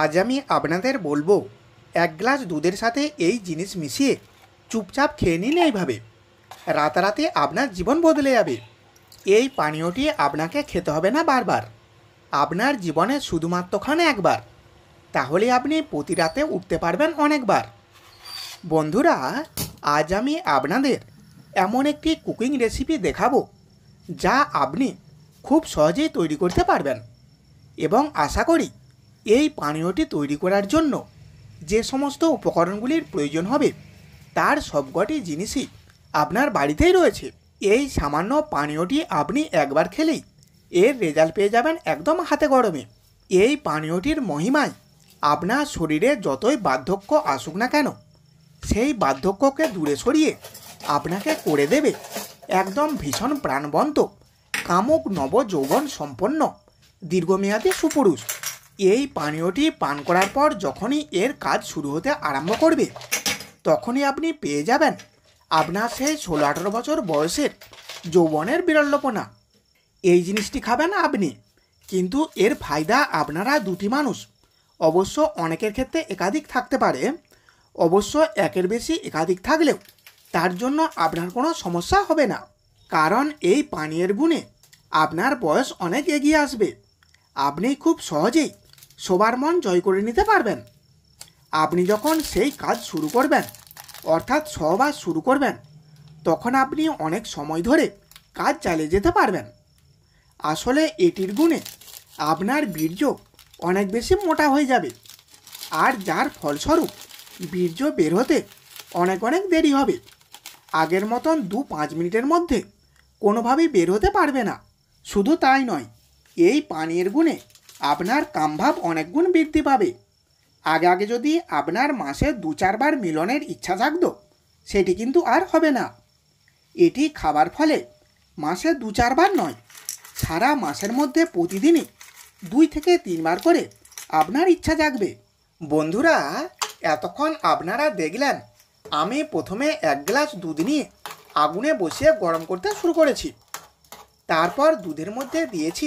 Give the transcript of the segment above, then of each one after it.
আজ আমি আপনাদের বলবো এক গ্লাস দুধের সাথে এই জিনিস মিশিয়ে চুপচাপ খেয়ে নিন এইভাবে রাতারাতি আপনার জীবন বদলে যাবে এই পানীয়টি আপনাকে খেতে হবে না বারবার আপনার জীবনে শুধুমাত্র খান একবার তাহলে আপনি প্রতি রাতে উঠতে পারবেন অনেকবার বন্ধুরা আজ আমি আপনাদের এমন একটি কুকিং রেসিপি দেখাবো যা আপনি খুব সহজেই তৈরি করতে পারবেন এবং আশা করি এই পানীয়টি তৈরি করার জন্য যে সমস্ত উপকরণগুলির প্রয়োজন হবে তার সবকটি জিনিসই আপনার বাড়িতেই রয়েছে এই সামান্য পানীয়টি আপনি একবার খেলেই এর রেজাল্ট পেয়ে যাবেন একদম হাতে গরমে এই পানীয়টির মহিমায় আপনার শরীরে যতই বার্ধক্য আসুক না কেন সেই বার্ধক্যকে দূরে সরিয়ে আপনাকে করে দেবে একদম ভীষণ প্রাণবন্ত কামুক নব যৌবন সম্পন্ন দীর্ঘমেয়াদী সুপুরুষ এই পানীয়টি পান করার পর যখনই এর কাজ শুরু হতে আরম্ভ করবে তখনই আপনি পেয়ে যাবেন আপনার সেই ষোলো আঠেরো বছর বয়সের যৌবনের বিরল্যপনা এই জিনিসটি খাবেন আপনি কিন্তু এর ফায়দা আপনারা দুটি মানুষ অবশ্য অনেকের ক্ষেত্রে একাধিক থাকতে পারে অবশ্য একের বেশি একাধিক থাকলেও তার জন্য আপনার কোনো সমস্যা হবে না কারণ এই পানীয়ের গুণে আপনার বয়স অনেক এগিয়ে আসবে আপনি খুব সহজেই সবার মন জয় করে নিতে পারবেন আপনি যখন সেই কাজ শুরু করবেন অর্থাৎ সহবাস শুরু করবেন তখন আপনি অনেক সময় ধরে কাজ চালিয়ে যেতে পারবেন আসলে এটির গুণে আপনার বীর্য অনেক বেশি মোটা হয়ে যাবে আর যার ফলস্বরূপ বীর্য বের হতে অনেক অনেক দেরি হবে আগের মতন দু পাঁচ মিনিটের মধ্যে কোনোভাবেই বের হতে পারবে না শুধু তাই নয় এই পানীয়ের গুণে আপনার কামভাব অনেকগুণ বৃদ্ধি পাবে আগে আগে যদি আপনার মাসে দু চারবার মিলনের ইচ্ছা থাকত সেটি কিন্তু আর হবে না এটি খাবার ফলে মাসে দু চারবার নয় সারা মাসের মধ্যে প্রতিদিনই দুই থেকে তিনবার করে আপনার ইচ্ছা জাগবে বন্ধুরা এতক্ষণ আপনারা দেখলেন আমি প্রথমে এক গ্লাস দুধ নিয়ে আগুনে বসিয়ে গরম করতে শুরু করেছি তারপর দুধের মধ্যে দিয়েছি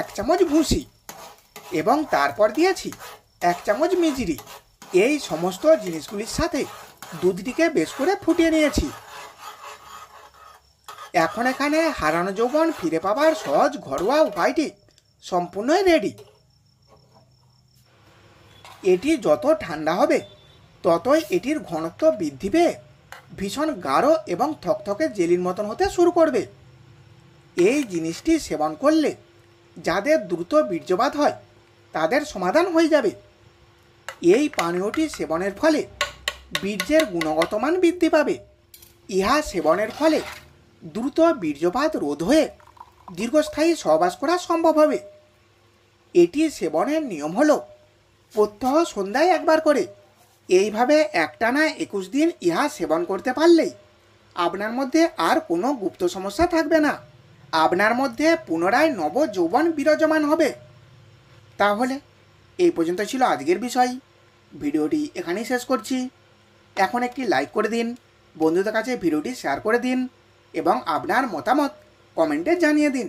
এক চামচ ভুসি এবং তারপর দিয়েছি এক চামচ মিজিরি এই সমস্ত জিনিসগুলির সাথে দুধটিকে বেশ করে ফুটিয়ে নিয়েছি এখন এখানে হারানো যৌবন ফিরে পাবার সহজ ঘরোয়া উপায়টি সম্পূর্ণই রেডি এটি যত ঠান্ডা হবে ততই এটির ঘনত্ব বৃদ্ধি পেয়ে ভীষণ গাঢ় এবং থকথকে জেলির মতন হতে শুরু করবে এই জিনিসটি সেবন করলে যাদের দ্রুত বীর্যপাত হয় তাদের সমাধান হয়ে যাবে এই পানীয়টি সেবনের ফলে বীর্যের গুণগত মান বৃদ্ধি পাবে ইহা সেবনের ফলে দ্রুত বীর্যপাত রোধ হয়ে দীর্ঘস্থায়ী সহবাস করা সম্ভব হবে এটি সেবনের নিয়ম হল প্রত্যহ সন্ধ্যায় একবার করে এইভাবে একটানা একুশ দিন ইহা সেবন করতে পারলেই আপনার মধ্যে আর কোনো গুপ্ত সমস্যা থাকবে না আপনার মধ্যে পুনরায় নব যৌবন বিরাজমান হবে তাহলে এই পর্যন্ত ছিল আজকের বিষয় ভিডিওটি এখানেই শেষ করছি এখন একটি লাইক করে দিন বন্ধুদের কাছে ভিডিওটি শেয়ার করে দিন এবং আপনার মতামত কমেন্টে জানিয়ে দিন